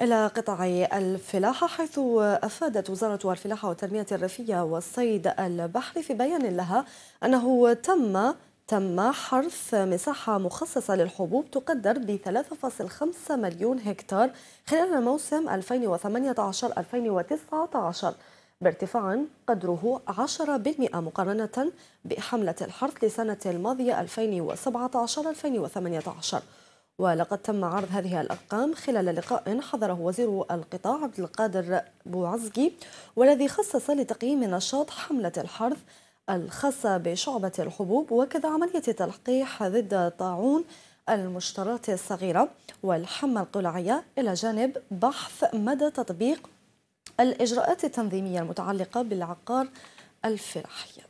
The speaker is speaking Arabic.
إلى قطاع الفلاحة حيث أفادت وزارة الفلاحة والتنمية الريفية والصيد البحري في بيان لها أنه تم تم حرث مساحة مخصصة للحبوب تقدر ب 3.5 مليون هكتار خلال الموسم 2018-2019 بارتفاع قدره 10% مقارنة بحملة الحرث لسنة الماضية 2017-2018 ولقد تم عرض هذه الأرقام خلال لقاء حضره وزير القطاع عبد القادر بوعزقي والذي خصص لتقييم نشاط حملة الحرث الخاصة بشعبة الحبوب وكذا عملية تلقيح ضد طاعون المشترات الصغيرة والحمى القلعية إلى جانب بحث مدى تطبيق الإجراءات التنظيمية المتعلقة بالعقار الفلاحي